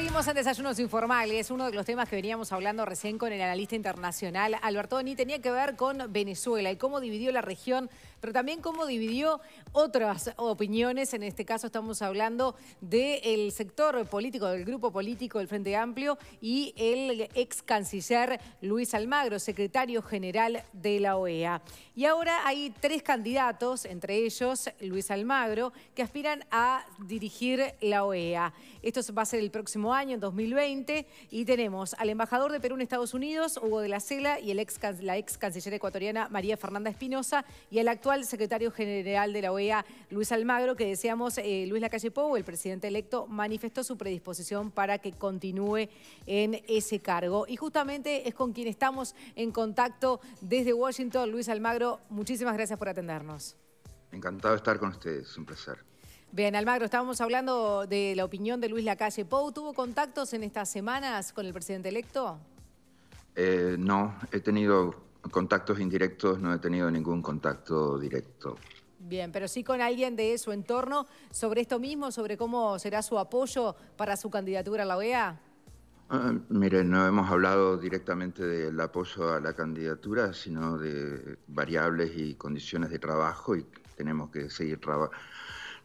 Seguimos en Desayunos Informales. Uno de los temas que veníamos hablando recién con el analista internacional Alberto Albertoni tenía que ver con Venezuela y cómo dividió la región, pero también cómo dividió otras opiniones. En este caso estamos hablando del sector político, del grupo político del Frente Amplio y el ex canciller Luis Almagro, secretario general de la OEA. Y ahora hay tres candidatos, entre ellos Luis Almagro, que aspiran a dirigir la OEA. Esto va a ser el próximo año, en 2020, y tenemos al embajador de Perú en Estados Unidos, Hugo de la Sela, y la ex canciller ecuatoriana María Fernanda Espinosa, y el actual secretario general de la OEA, Luis Almagro, que decíamos, eh, Luis Lacalle Pou, el presidente electo, manifestó su predisposición para que continúe en ese cargo. Y justamente es con quien estamos en contacto desde Washington. Luis Almagro, muchísimas gracias por atendernos. Encantado de estar con ustedes, un placer. Bien, Almagro, estábamos hablando de la opinión de Luis Lacalle Pou. ¿Tuvo contactos en estas semanas con el presidente electo? Eh, no, he tenido contactos indirectos, no he tenido ningún contacto directo. Bien, pero sí con alguien de su entorno sobre esto mismo, sobre cómo será su apoyo para su candidatura a la OEA. Miren, ah, mire, no hemos hablado directamente del apoyo a la candidatura, sino de variables y condiciones de trabajo y tenemos que seguir trabajando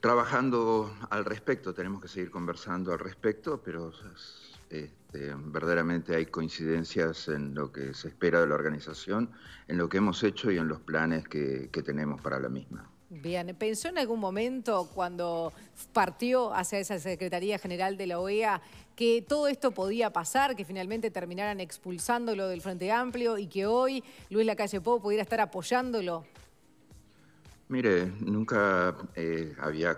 trabajando al respecto, tenemos que seguir conversando al respecto, pero este, verdaderamente hay coincidencias en lo que se espera de la organización, en lo que hemos hecho y en los planes que, tenemos para la misma. Bien, ¿pensó en algún momento cuando partió hacia esa Secretaría General de la OEA que todo esto podía pasar, que finalmente terminaran expulsándolo del Frente Amplio y que hoy Luis Lacalle Pou pudiera estar apoyándolo Mire, nunca eh, había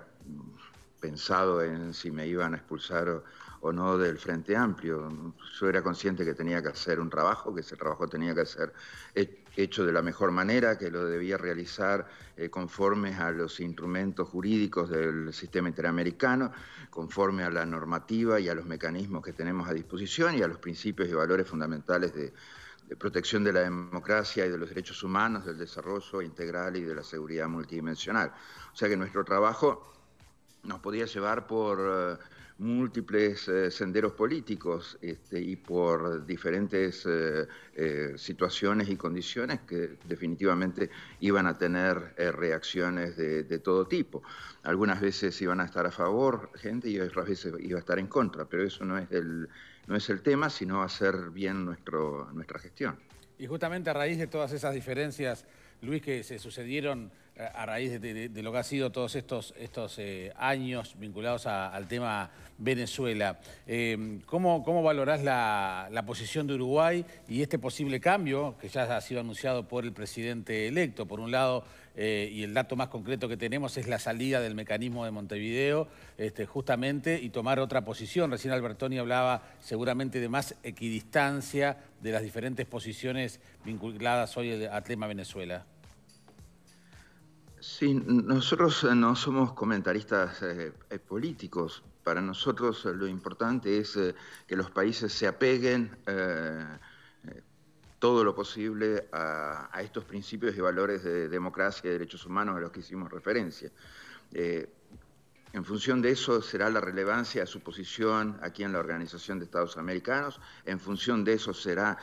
pensado en si me iban a expulsar o, no del Frente Amplio. Yo era consciente que tenía que hacer un trabajo, que ese trabajo tenía que ser hecho de la mejor manera, que lo debía realizar eh, conforme a los instrumentos jurídicos del sistema interamericano, conforme a la normativa y a los mecanismos que tenemos a disposición y a los principios y valores fundamentales de, de protección de la democracia y de los derechos humanos, del desarrollo integral y de la seguridad multidimensional. O sea que nuestro trabajo nos podía llevar por eh, múltiples eh, senderos políticos este, y por diferentes eh, situaciones y condiciones que definitivamente iban a tener reacciones de, de, todo tipo. Algunas veces iban a estar a favor gente y otras veces iba a estar en contra, pero eso no es el, no es el tema, sino hacer bien nuestro, nuestra gestión. Y justamente a raíz de todas esas diferencias, Luis, que se sucedieron a raíz de, lo que ha sido todos estos, estos eh, años vinculados al tema Venezuela. Em, ¿cómo, ¿cómo, valorás la, posición de Uruguay y este posible cambio que ya ha sido anunciado por el presidente electo? Por un lado, eh, y el dato más concreto que tenemos es la salida del mecanismo de Montevideo, este, justamente, y tomar otra posición. Recién Albertoni hablaba seguramente de más equidistancia de las diferentes posiciones vinculadas hoy al tema Venezuela. Sí, nosotros eh, no somos comentaristas eh, eh, políticos. Para nosotros lo importante es que los países se apeguen todo lo posible a, a, estos principios y valores de democracia y derechos humanos a los que hicimos referencia. en función de eso será la relevancia de su posición aquí en la Organización de Estados Americanos, en función de eso será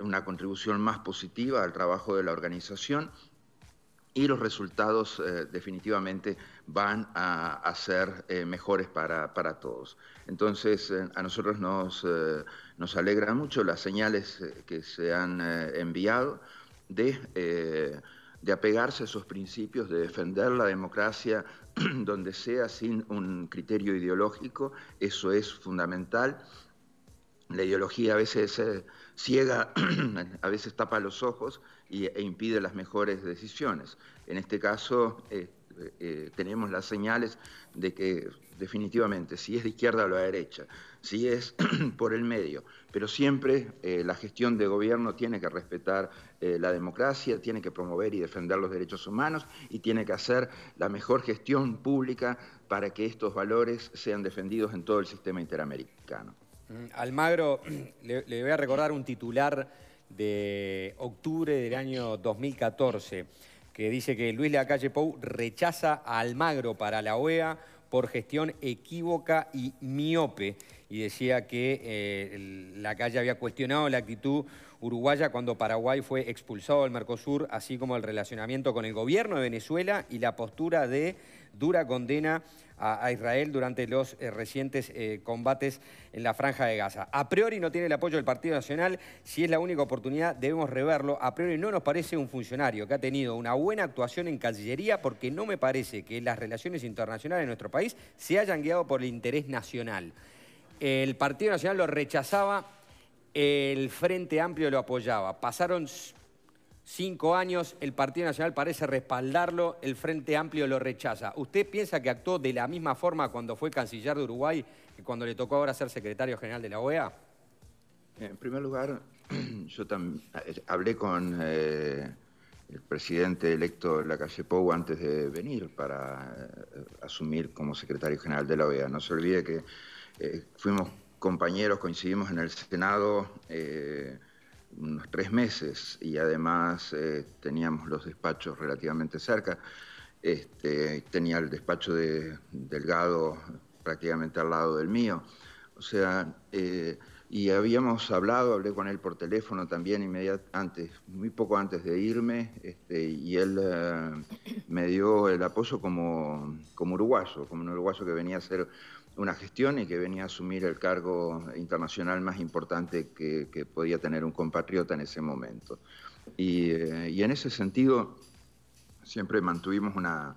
una contribución más positiva al trabajo de la organización y los resultados eh, definitivamente van a, ser eh, mejores para, todos. Entonces, eh, a nosotros nos, nos alegran mucho las señales que se han enviado de, de, apegarse a esos principios, de defender la democracia donde sea sin un criterio ideológico, eso es fundamental. La ideología a veces ciega, a veces tapa los ojos e impide las mejores decisiones. En este caso eh, eh, tenemos las señales de que definitivamente si es de izquierda o de derecha, si es por el medio, pero siempre eh, la gestión de gobierno tiene que respetar la democracia, tiene que promover y defender los derechos humanos y tiene que hacer la mejor gestión pública para que estos valores sean defendidos en todo el sistema interamericano. Mm, Almagro, le, voy a recordar un titular de octubre del año 2014 que dice que Luis Lacalle Pou rechaza a Almagro para la OEA por gestión equívoca y miope. Y decía que eh, la Lacalle había cuestionado la actitud uruguaya cuando Paraguay fue expulsado del Mercosur, así como el relacionamiento con el gobierno de Venezuela y la postura de dura condena a, Israel durante los eh, recientes eh, combates en la Franja de Gaza. A priori no tiene el apoyo del Partido Nacional, si es la única oportunidad debemos reverlo. A priori no nos parece un funcionario que ha tenido una buena actuación en Cancillería porque no me parece que las relaciones internacionales de nuestro país se hayan guiado por el interés nacional. El Partido Nacional lo rechazaba, el Frente Amplio lo apoyaba. Pasaron cinco años, el Partido Nacional parece respaldarlo, el Frente Amplio lo rechaza. ¿Usted piensa que actuó de la misma forma cuando fue canciller de Uruguay que cuando le tocó ahora ser secretario general de la OEA? Eh, en primer lugar, yo también eh, hablé con eh, el presidente electo La Calle Pou antes de venir para asumir como secretario general de la OEA. No se olvide que fuimos compañeros, coincidimos en el Senado unos tres meses y además eh, teníamos los despachos relativamente cerca. Este, tenía el despacho de Delgado prácticamente al lado del mío. O sea, eh, y habíamos hablado, hablé con él por teléfono también inmediatamente muy poco antes de irme, este, y él eh, me dio el apoyo como, como uruguayo, como un uruguayo que venía a ser una gestión y que venía a asumir el cargo internacional más importante que, podía tener un compatriota en ese momento. Eh, y, en ese sentido siempre mantuvimos una,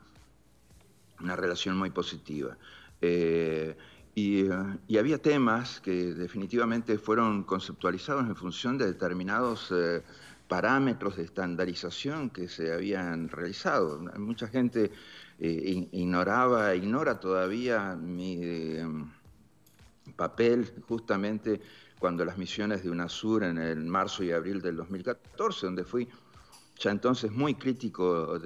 una relación muy positiva. Eh, eh, y, había temas que definitivamente fueron conceptualizados en función de determinados parámetros de estandarización que se habían realizado. Mucha gente eh, ignoraba, ignora todavía mi eh, papel justamente cuando las misiones de UNASUR en el marzo y abril del 2014, donde fui ya entonces muy crítico eh,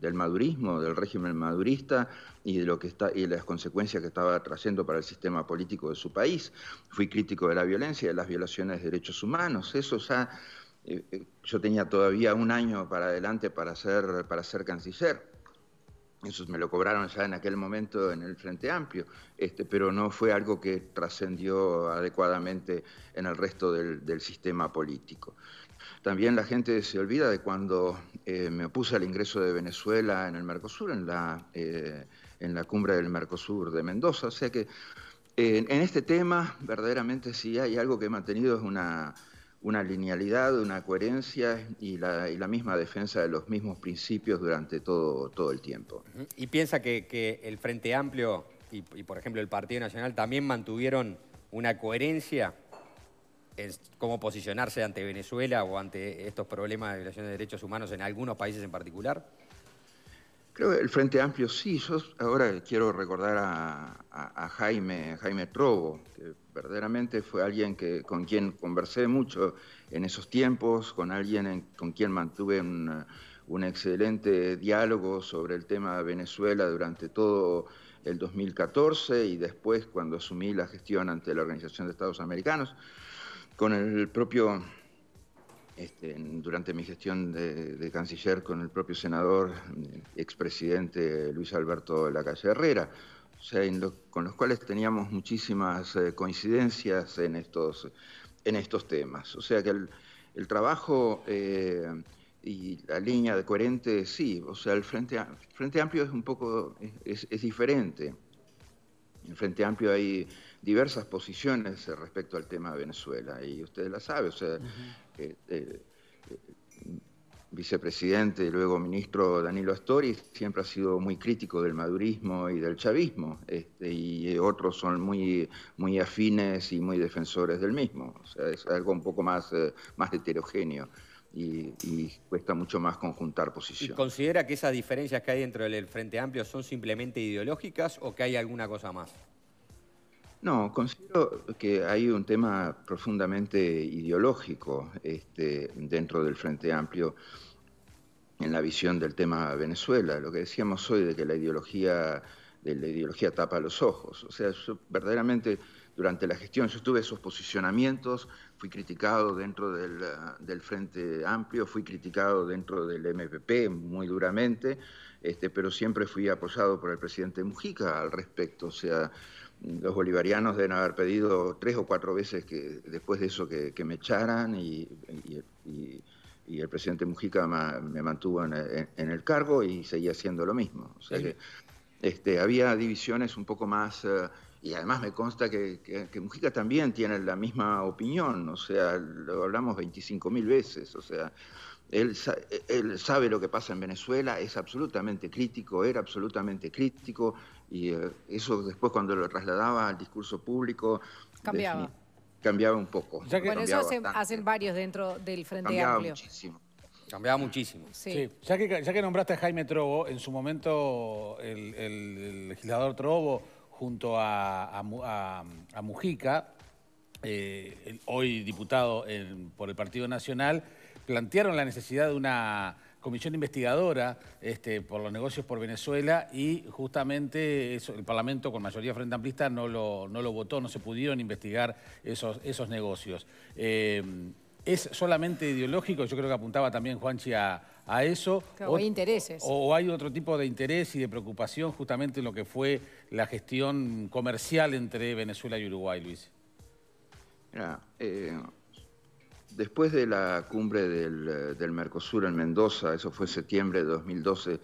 del, madurismo, del régimen madurista y de lo que está y las consecuencias que estaba trayendo para el sistema político de su país. Fui crítico de la violencia, de las violaciones de derechos humanos. Eso ya yo tenía todavía un año para adelante para ser para ser canciller. Eso me lo cobraron ya en aquel momento en el Frente Amplio, este, pero no fue algo que trascendió adecuadamente en el resto del, sistema político. También la gente se olvida de cuando eh, me opuse al ingreso de Venezuela en el Mercosur, en la, eh, en la cumbre del Mercosur de Mendoza. O sea que eh, en, en este tema verdaderamente si hay algo que he mantenido es una una linealidad, una coherencia y la, misma defensa de los mismos principios durante todo, todo el tiempo. ¿Y piensa que, el Frente Amplio y, y, por ejemplo, el Partido Nacional también mantuvieron una coherencia en cómo posicionarse ante Venezuela o ante estos problemas de violación de derechos humanos en algunos países en particular? Creo que el Frente Amplio sí. Yo ahora quiero recordar a, Jaime, Jaime Trobo, que verdaderamente fue alguien con quien conversé mucho en esos tiempos, con alguien con quien mantuve un, un, excelente diálogo sobre el tema de Venezuela durante todo el 2014 y después cuando asumí la gestión ante la Organización de Estados Americanos, con el propio este, durante mi gestión de, canciller con el propio senador, expresidente Luis Alberto Lacalle Herrera, o sea, con los cuales teníamos muchísimas eh, coincidencias en estos, en estos temas. O sea que el, trabajo eh, y la línea de coherente, sí, o sea, el Frente, Amplio es un poco, es, diferente. En el Frente Amplio hay diversas posiciones eh, respecto al tema de Venezuela, y ustedes la saben, o sea, eh, eh, vicepresidente y luego ministro Danilo Astori siempre ha sido muy crítico del madurismo y del chavismo, este, y otros son muy, muy afines y muy defensores del mismo. O sea, es algo un poco más, eh, más heterogéneo. Y, cuesta mucho más conjuntar posiciones. considera que esas diferencias que hay dentro del Frente Amplio son simplemente ideológicas o que hay alguna cosa más? No, considero que hay un tema profundamente ideológico este, dentro del Frente Amplio en la visión del tema Venezuela. Lo que decíamos hoy de que la ideología, la ideología tapa los ojos. O sea, yo verdaderamente durante la gestión yo tuve esos posicionamientos, fui criticado dentro del, Frente Amplio, fui criticado dentro del MPP muy duramente, este, pero siempre fui apoyado por el presidente Mujica al respecto. O sea, los bolivarianos deben haber pedido tres o cuatro veces que después de eso que, me echaran y, el presidente Mujica me mantuvo en, el cargo y seguía haciendo lo mismo. O sea este, había divisiones un poco más... Eh, y además me consta que, Mujica también tiene la misma opinión, o sea, lo hablamos 25.000 veces, o sea, él, él, sabe lo que pasa en Venezuela, es absolutamente crítico, era absolutamente crítico, y eh, eso después cuando lo trasladaba al discurso público... Cambiaba. Cambiaba un poco. bueno, eso hacen, varios dentro del Frente Amplio. cambiaba Muchísimo. Cambiaba muchísimo. Sí. Ya, que, nombraste a Jaime Trobo, en su momento el, legislador Trobo junto a, Mujica, eh, hoy diputado por el Partido Nacional, plantearon la necesidad de una comisión investigadora este, por los negocios por Venezuela y justamente el Parlamento con mayoría frente amplista no lo, no lo votó, no se pudieron investigar esos, esos negocios. Eh, ¿Es solamente ideológico? Yo creo que apuntaba también Juanchi a, eso. o hay intereses. O, hay otro tipo de interés y de preocupación justamente en lo que fue la gestión comercial entre Venezuela y Uruguay, Luis. Eh, Después de la cumbre eh, del, Mercosur en Mendoza, eso fue septiembre de 2012,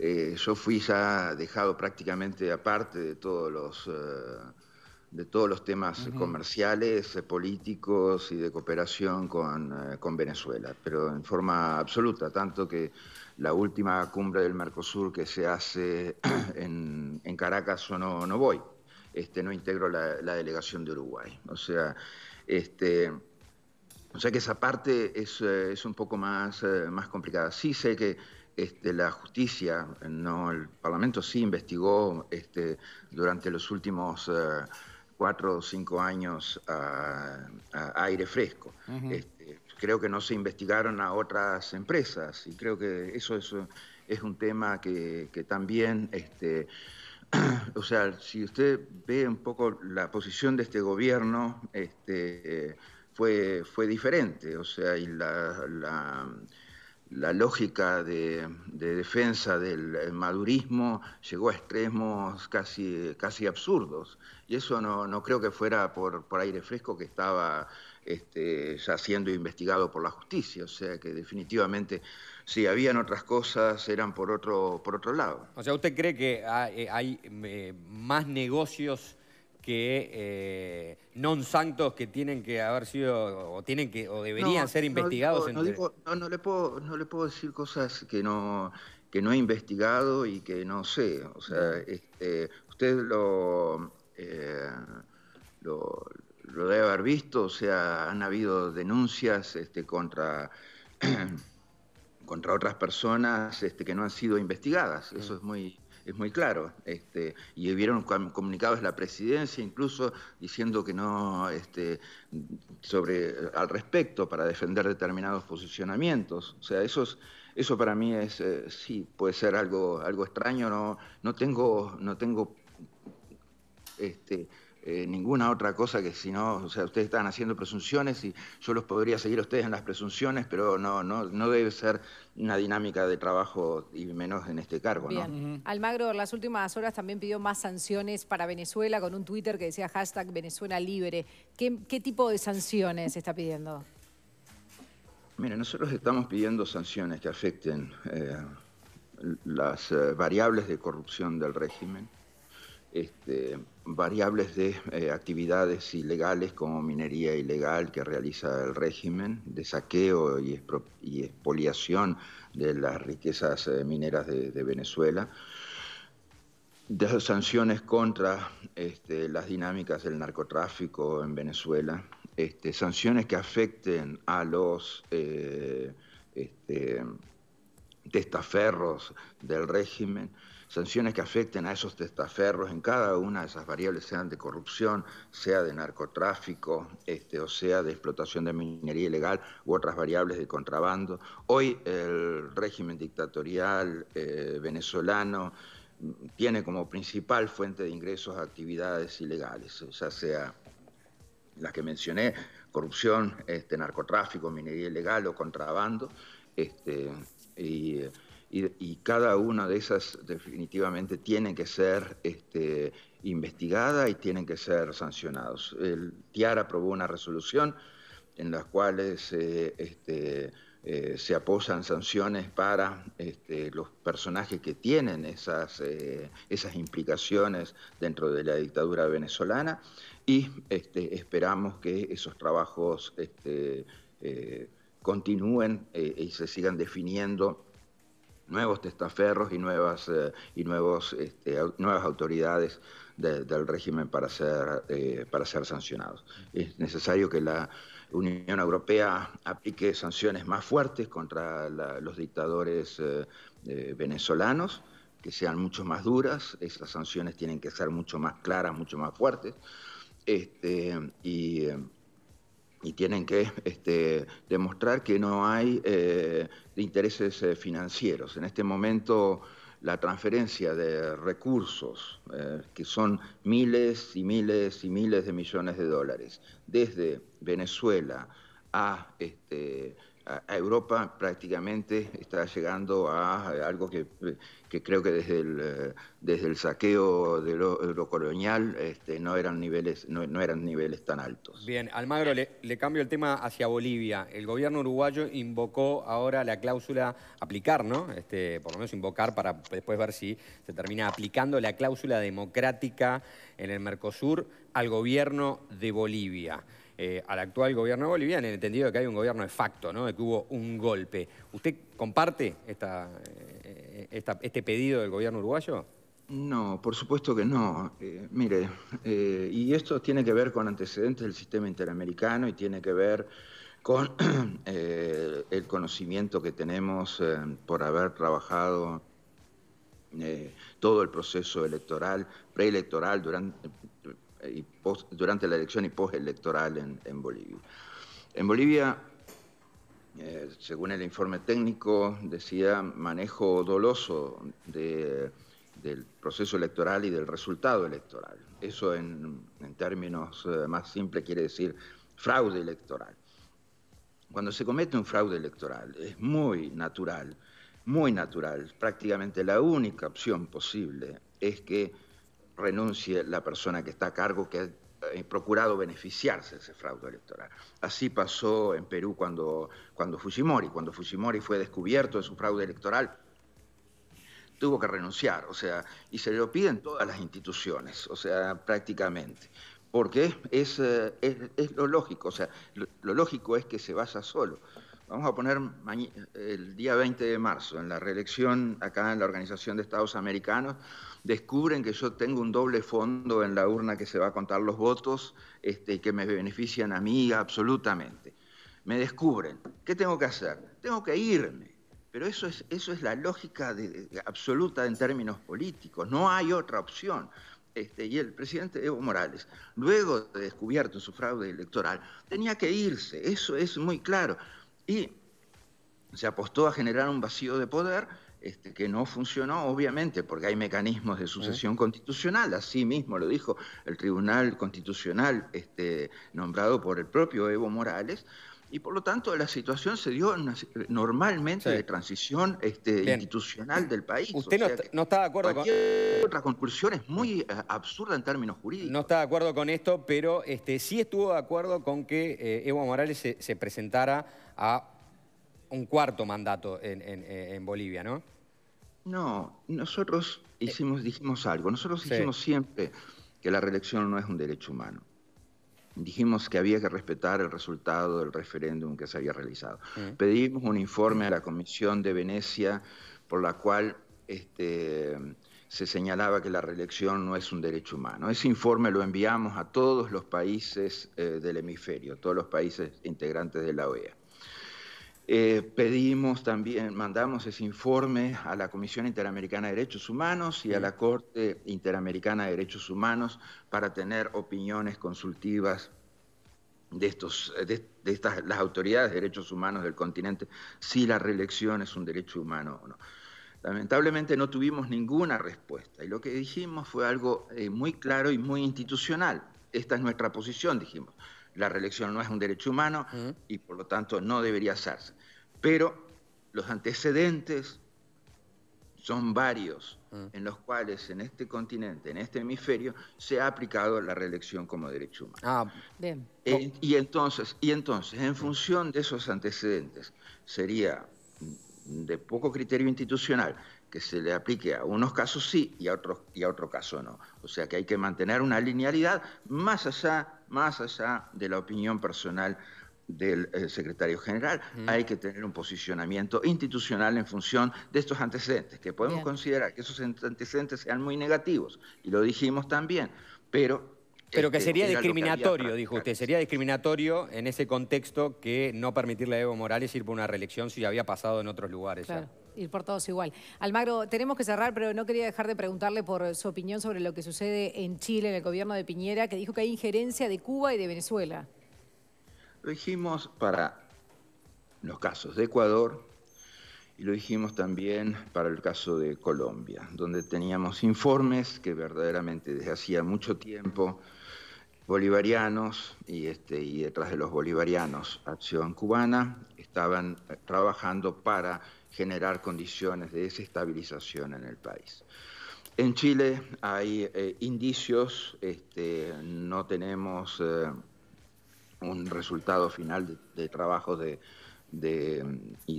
eh, yo fui ya dejado prácticamente aparte de todos los, eh, de todos los temas comerciales, políticos y de cooperación con, Venezuela, pero en forma absoluta, tanto que la última cumbre del Mercosur que se hace en, Caracas yo no, no voy, este, no integro la, la delegación de Uruguay. O sea, este, o sea que esa parte es, eh, un poco más, eh, más complicada. Sí sé que este, la justicia, no el Parlamento, sí investigó este, durante los últimos eh, cuatro o cinco años a, aire fresco. Este, creo que no se investigaron a otras empresas y creo que eso es, es un tema que, también... o sea, si usted ve un poco la posición de este gobierno, este, fue, fue diferente, o sea, y la, la, lógica de, defensa del madurismo llegó a extremos casi, casi absurdos, y eso no, creo que fuera por, aire fresco que estaba este, ya siendo investigado por la justicia, o sea que definitivamente si habían otras cosas eran por otro, por otro lado. O sea, ¿usted cree que hay eh, eh, más negocios que no eh, non santos que tienen que haber sido o tienen que o deberían ser investigados. No, le puedo, no, le puedo, decir cosas que no que no he investigado y que no sé. O sea, este, usted lo, eh, lo, lo debe haber visto. O sea, han habido denuncias este, contra contra otras personas este, que no han sido investigadas. Eso mm. es muy es muy claro. Este, y hubieron comunicados la presidencia incluso diciendo que no este, sobre al respecto para defender determinados posicionamientos. O sea, eso eso para mí es eh, sí puede ser algo algo extraño. No no tengo no tengo este, eh, ninguna otra cosa que si no, o sea, ustedes están haciendo presunciones y yo los podría seguir a ustedes en las presunciones, pero no, no, no debe ser una dinámica de trabajo y menos en este cargo. Bien. Almagro, en las últimas horas también pidió más sanciones para Venezuela con un Twitter que decía hashtag Venezuela libre. ¿Qué, tipo de sanciones está pidiendo? Mire, nosotros estamos pidiendo sanciones que afecten eh, las eh, variables de corrupción del régimen. Este, variables de eh, actividades ilegales como minería ilegal que realiza el régimen, de saqueo y, expoliación de las riquezas eh, mineras de, Venezuela, de sanciones contra este, las dinámicas del narcotráfico en Venezuela, este, sanciones que afecten a los... Eh, este, testaferros del régimen, sanciones que afecten a esos testaferros en cada una de esas variables, sean de corrupción, sea de narcotráfico, este, o sea de explotación de minería ilegal u otras variables de contrabando. Hoy el régimen dictatorial eh, venezolano mm, tiene como principal fuente de ingresos actividades ilegales, ya sea las que mencioné, corrupción, este, narcotráfico, minería ilegal o contrabando. Este, y eh, y, cada una de esas definitivamente tiene que ser este, investigada y tienen que ser sancionados. El TIARA aprobó una resolución en la cual eh, este, eh, se apoyan sanciones para este, los personajes que tienen esas, eh, esas implicaciones dentro de la dictadura venezolana y esperamos que esos trabajos continúen y se sigan definiendo nuevos testaferros y nuevas, eh, y nuevos, este, nuevas autoridades del régimen para ser, eh, para ser sancionados. Es necesario que la Unión Europea aplique sanciones más fuertes contra los dictadores eh, venezolanos que sean mucho más duras, esas sanciones tienen que ser mucho más claras, mucho más fuertes, este, y y tienen que este, demostrar que no hay eh, intereses eh, financieros. En este momento la transferencia de recursos, eh, que son miles y miles y miles de millones de dólares, desde Venezuela a este, a Europa prácticamente está llegando a algo que, creo que desde el, eh, saqueo de lo, colonial este, no, eran niveles, eran niveles tan altos. Bien, Almagro, le, le, cambio el tema hacia Bolivia. El gobierno uruguayo invocó ahora la cláusula aplicar, ¿no? Este, por lo menos invocar para después ver si se termina aplicando la cláusula democrática en el Mercosur al gobierno de Bolivia. Eh, al actual gobierno boliviano, en el entendido de que hay un gobierno de facto, ¿no? de que hubo un golpe. ¿Usted comparte esta, eh, este pedido del gobierno uruguayo? No, por supuesto que no. Eh, mire, y esto tiene que ver con antecedentes del sistema interamericano y tiene que ver con el conocimiento que tenemos por haber trabajado todo el proceso electoral, preelectoral, durante, durante la elección y postelectoral en, en Bolivia. En Bolivia, eh, según el informe técnico, decía manejo doloso del proceso electoral y del resultado electoral. Eso en términos eh, más simples quiere decir fraude electoral. Cuando se comete un fraude electoral es muy natural, muy natural, prácticamente la única opción posible es que renuncie la persona que está a cargo que ha eh, procurado beneficiarse de ese fraude electoral. Así pasó en Perú cuando, cuando Fujimori, cuando Fujimori fue descubierto de su fraude electoral, tuvo que renunciar, o sea, y se lo piden todas las instituciones, o sea, prácticamente, porque es, lo lógico, o sea, lo lógico es que se vaya solo vamos a poner el día 20 de marzo, en la reelección acá en la Organización de Estados Americanos, descubren que yo tengo un doble fondo en la urna que se va a contar los votos este, que me benefician a mí absolutamente. Me descubren. ¿Qué tengo que hacer? Tengo que irme. Pero eso es, eso es la lógica absoluta en términos políticos. No hay otra opción. Este, y el presidente Evo Morales, luego de descubierto su fraude electoral, tenía que irse, eso es muy claro y se apostó a generar un vacío de poder este, que no funcionó, obviamente, porque hay mecanismos de sucesión constitucional, así mismo lo dijo el Tribunal Constitucional este, nombrado por el propio Evo Morales, y por lo tanto la situación se dio normalmente de transición este, institucional del país. Usted no, está de acuerdo con... Otra conclusión es muy eh, absurda en términos jurídicos. No está de acuerdo con esto, pero sí estuvo de acuerdo con que eh, Evo Morales se presentara a un cuarto mandato en, Bolivia, ¿no? No, nosotros eh. hicimos, dijimos algo. Nosotros dijimos siempre que la reelección no es un derecho humano. Dijimos que había que respetar el resultado del referéndum que se había realizado. Mm. Pedimos un informe a la Comisión de Venecia por la cual este, se señalaba que la reelección no es un derecho humano. Ese informe lo enviamos a todos los países eh, del hemisferio, todos los países integrantes de la OEA. Eh, pedimos también, mandamos ese informe a la Comisión Interamericana de Derechos Humanos y a la Corte Interamericana de Derechos Humanos para tener opiniones consultivas de, estas, las autoridades de derechos humanos del continente, si la reelección es un derecho humano o no. Lamentablemente no tuvimos ninguna respuesta y lo que dijimos fue algo eh, muy claro y muy institucional. Esta es nuestra posición, dijimos. La reelección no es un derecho humano y por lo tanto no debería hacerse. Pero los antecedentes son varios mm. en los cuales en este continente, en este hemisferio, se ha aplicado la reelección como derecho humano. Ah, eh, y, entonces, y entonces, en función de esos antecedentes, sería de poco criterio institucional que se le aplique a unos casos sí y a otros y a otro caso no. O sea que hay que mantener una linealidad más allá, más allá de la opinión personal del eh, secretario general. Hay que tener un posicionamiento institucional en función de estos antecedentes, que podemos considerar que esos antecedentes sean muy negativos, y lo dijimos también, pero pero que este, sería discriminatorio, dijo usted, sería discriminatorio en ese contexto que no permitirle a Evo Morales ir por una reelección si ya había pasado en otros lugares. ¿eh? Claro, ir por todos igual. Almagro, tenemos que cerrar, pero no quería dejar de preguntarle por su opinión sobre lo que sucede en Chile, en el gobierno de Piñera, que dijo que hay injerencia de Cuba y de Venezuela. Lo dijimos para los casos de Ecuador y lo dijimos también para el caso de Colombia, donde teníamos informes que verdaderamente desde hacía mucho tiempo bolivarianos y, este, y detrás de los bolivarianos Acción Cubana estaban eh, trabajando para generar condiciones de desestabilización en el país. En Chile hay eh, indicios, este, no tenemos... Eh, un resultado final de, trabajo y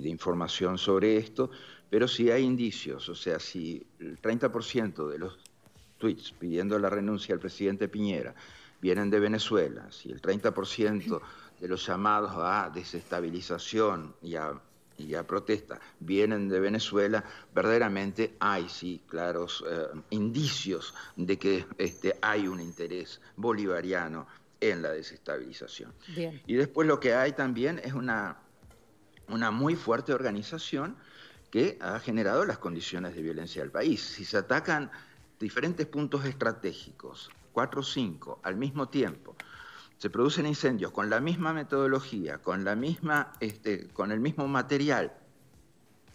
de información sobre esto, pero sí hay indicios, o sea, si el 30% de los tweets pidiendo la renuncia al presidente Piñera vienen de Venezuela, si el 30% de los llamados a desestabilización y a, protesta vienen de Venezuela, verdaderamente hay, sí, claros eh, indicios de que este, hay un interés bolivariano en la desestabilización. Y después lo que hay también es una, una muy fuerte organización que ha generado las condiciones de violencia del país. Si se atacan diferentes puntos estratégicos, cuatro o cinco, al mismo tiempo, se producen incendios con la misma metodología, con, la misma, este, con el mismo material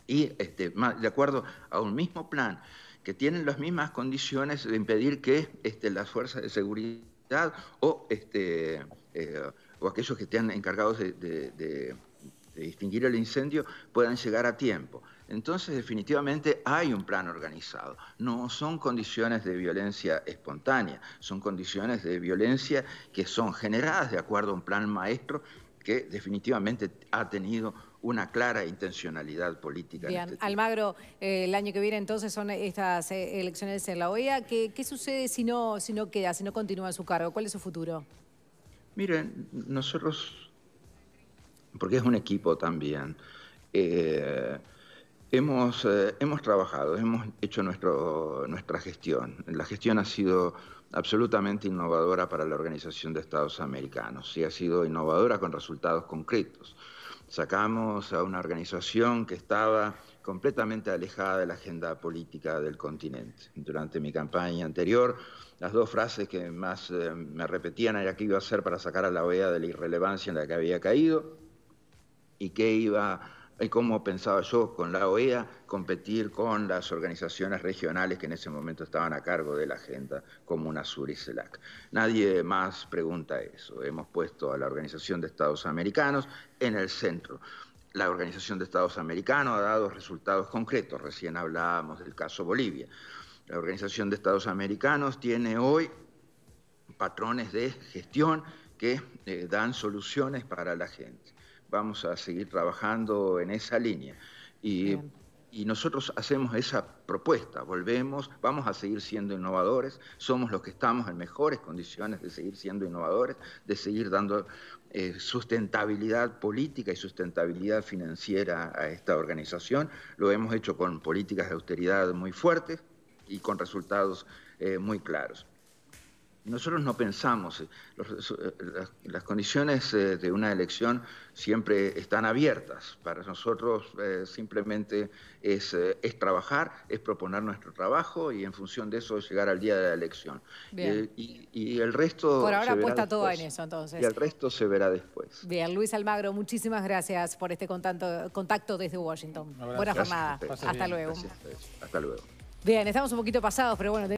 y este, de acuerdo a un mismo plan, que tienen las mismas condiciones de impedir que este, las fuerzas de seguridad o, este, eh, o aquellos que estén encargados de, de, de, distinguir el incendio puedan llegar a tiempo. Entonces, definitivamente hay un plan organizado. No son condiciones de violencia espontánea, son condiciones de violencia que son generadas de acuerdo a un plan maestro que definitivamente ha tenido una clara intencionalidad política. Bien, este Almagro, eh, el año que viene entonces son estas eh, elecciones en la OEA. ¿Qué, sucede si no, queda, si no continúa en su cargo? ¿Cuál es su futuro? Miren, nosotros, porque es un equipo también, eh, hemos, trabajado, hemos hecho nuestro, nuestra gestión. La gestión ha sido absolutamente innovadora para la Organización de Estados Americanos y ha sido innovadora con resultados concretos. Sacamos a una organización que estaba completamente alejada de la agenda política del continente. Durante mi campaña anterior, las dos frases que más eh, me repetían era qué iba a hacer para sacar a la OEA de la irrelevancia en la que había caído y qué iba a y cómo pensaba yo con la OEA competir con las organizaciones regionales que en ese momento estaban a cargo de la agenda, como UNASUR y CELAC. Nadie más pregunta eso. Hemos puesto a la Organización de Estados Americanos en el centro. La Organización de Estados Americanos ha dado resultados concretos. Recién hablábamos del caso Bolivia. La Organización de Estados Americanos tiene hoy patrones de gestión que eh, dan soluciones para la gente vamos a seguir trabajando en esa línea. Y, nosotros hacemos esa propuesta, volvemos, vamos a seguir siendo innovadores, somos los que estamos en mejores condiciones de seguir siendo innovadores, de seguir dando eh, sustentabilidad política y sustentabilidad financiera a esta organización. Lo hemos hecho con políticas de austeridad muy fuertes y con resultados eh, muy claros. Nosotros no pensamos, eh, eh, eh, las, condiciones de una elección siempre están abiertas. Para nosotros simplemente es, trabajar, es proponer nuestro trabajo y en función de eso llegar al día de la elección. Y, el resto... Por ahora apuesta todo en eso entonces. Y el resto se verá después. Bien, Luis Almagro, muchísimas gracias por este contacto, contacto desde Washington. Buena jornada. Hasta luego. Hasta luego. Bien, estamos un poquito pasados, pero bueno...